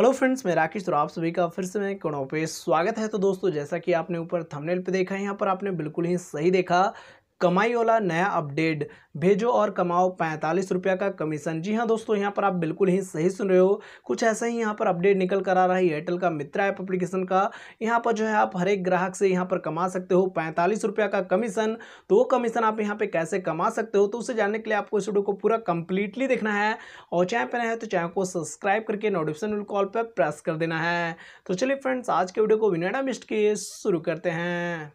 hello friends मैं राकेश तो आप सभी का फिर से मैं कणों पे स्वागत है तो दोस्तों जैसा कि आपने ऊपर थंबनेल पे देखा है यहाँ पर आपने बिल्कुल ही सही देखा कमाई वाला नया अपडेट भेजो और कमाओ पैंतालीस रुपया का कमीशन जी हाँ दोस्तों यहाँ पर आप बिल्कुल ही सही सुन रहे हो कुछ ऐसा ही यहाँ पर अपडेट निकल कर आ रहा है एयरटेल का मित्रा ऐप एप्लीकेशन का यहाँ पर जो है आप हर एक ग्राहक से यहाँ पर कमा सकते हो पैंतालीस रुपया का कमीशन तो वो कमीशन आप यहाँ पर कैसे कमा सकते हो तो उसे जानने के लिए आपको इस वीडियो को पूरा कंप्लीटली देखना है और चैनल पर है तो चैनल को सब्सक्राइब करके नोटिफिकेशन कॉल पर प्रेस कर देना है तो चलिए फ्रेंड्स आज के वीडियो को विनाडा मिस्ट किए शुरू करते हैं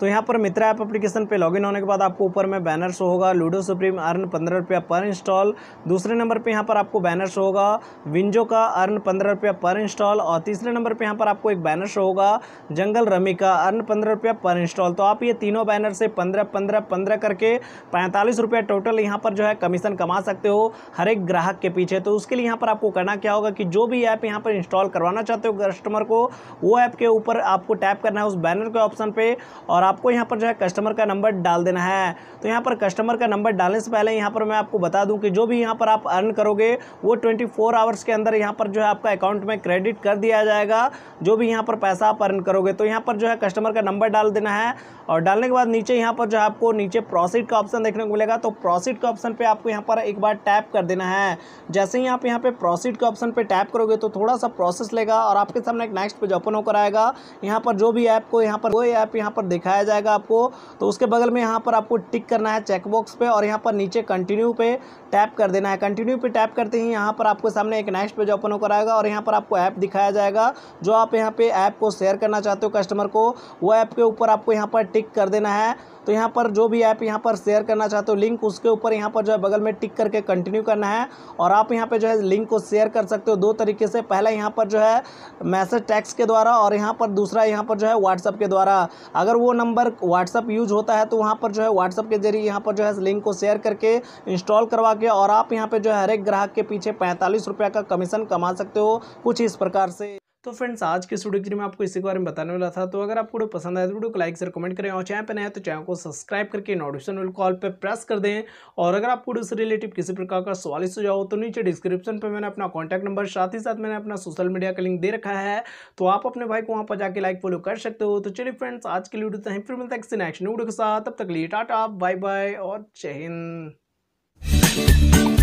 तो यहाँ पर मित्रा ऐप एप्लीकेशन पे लॉगिन होने के बाद आपको ऊपर में बैनर शो होगा लूडो सुप्रीम अर्न पंद्रह रुपया पर इंस्टॉल दूसरे नंबर पे यहाँ पर आपको बैनर शो होगा विंजो का अर्न पंद्रह रुपया पर इंस्टॉल और तीसरे नंबर पे यहाँ पर आपको एक बैनर शो होगा जंगल रमी का अर्न पंद्रह रुपया पर इंस्टॉल तो आप ये तीनों बैनर से पंद्रह पंद्रह पंद्रह करके पैंतालीस रुपया टोटल यहाँ पर जो है कमीशन कमा सकते हो हर एक ग्राहक के पीछे तो उसके लिए यहाँ पर आपको करना क्या होगा कि जो भी ऐप यहाँ पर इंस्टॉल करवाना चाहते हो कस्टमर को वो ऐप के ऊपर आपको टैप करना है उस बैनर के ऑप्शन पर और आपको यहाँ पर जो है कस्टमर का नंबर डाल देना है तो यहाँ पर कस्टमर का नंबर डालने से पहले यहाँ पर मैं आपको बता दूँ कि जो भी यहाँ पर आप अर्न करोगे वो ट्वेंटी फोर आवर्स के अंदर यहाँ पर जो है आपका अकाउंट में क्रेडिट कर दिया जाएगा जो भी यहाँ पर पैसा आप अर्न करोगे तो यहाँ पर जो है कस्टमर का नंबर डाल देना है और डालने के बाद नीचे यहाँ पर जो है आपको नीचे प्रॉसिट का ऑप्शन देखने को मिलेगा तो प्रॉसिट का ऑप्शन पर आपको यहाँ पर एक बार टैप कर देना है जैसे ही आप यहाँ पर प्रॉसिट के ऑप्शन पर टैप करोगे तो थोड़ा सा प्रोसेस लेगा और आपके सामने एक नेक्स्ट पेज ओपन होकर आएगा यहाँ पर जो भी ऐप को यहाँ पर वो ऐप यहाँ पर दिखाया दिखाया जाएगा आपको तो उसके बगल में यहाँ पर आपको टिक करना है चेकबॉक्स पे और यहाँ पर नीचे कंटिन्यू पे टैप कर देना है कंटिन्यू पे टैप करते ही यहाँ पर आपको सामने एक नेक्स्ट पेज ओपन होकर आएगा और यहाँ पर आपको ऐप दिखाया जाएगा जो आप यहाँ पर ऐप को शेयर करना चाहते हो कस्टमर को वो ऐप के ऊपर आपको यहाँ पर टिक कर देना है तो यहाँ पर जो भी ऐप यहाँ पर शेयर करना चाहते हो लिंक उसके ऊपर यहाँ पर जो है बगल में टिक करके कंटिन्यू करना है और आप यहाँ पर जो है लिंक को शेयर कर सकते हो दो तरीके से पहला यहाँ पर जो है मैसेज टैक्स के द्वारा और यहाँ पर दूसरा यहाँ पर जो है व्हाट्सअप के द्वारा अगर वो नंबर व्हाट्सअप यूज होता है तो वहाँ पर जो है व्हाट्सअप के जरिए यहाँ पर जो है लिंक को शेयर करके इंस्टॉल करवा के और आप यहाँ पर जो है हर एक ग्राहक के पीछे पैंतालीस रुपया का कमीशन कमा सकते हो कुछ इस प्रकार से तो फ्रेंड्स आज के स्टूडियो के मैं आपको इसी के बारे में बताने वाला था तो अगर आपको वीडियो पसंद आए तो वीडियो को लाइक से कमेंट करें और चैनल पर नए तो चैनल को सब्सक्राइब करके नोटिफिकेशन बेल कॉल पर प्रेस कर दें और अगर आपको वीडियो से रिलेटिव किसी प्रकार का सवाल सुझाव हो तो नीचे डिस्क्रिप्शन पर मैंने अपना कॉन्टैक्ट नंबर साथ ही साथ मैंने अपना सोशल मीडिया का लिंक दे रखा है तो आप अपने भाई को वहाँ पर जाकर लाइक फॉलो कर सकते हो तो चलिए फ्रेंड्स आज के वीडियो तो फिर मिलता है नेक्स्ट वीडियो के साथ तब तक लिए टाटा बाय बाय और जय हिंद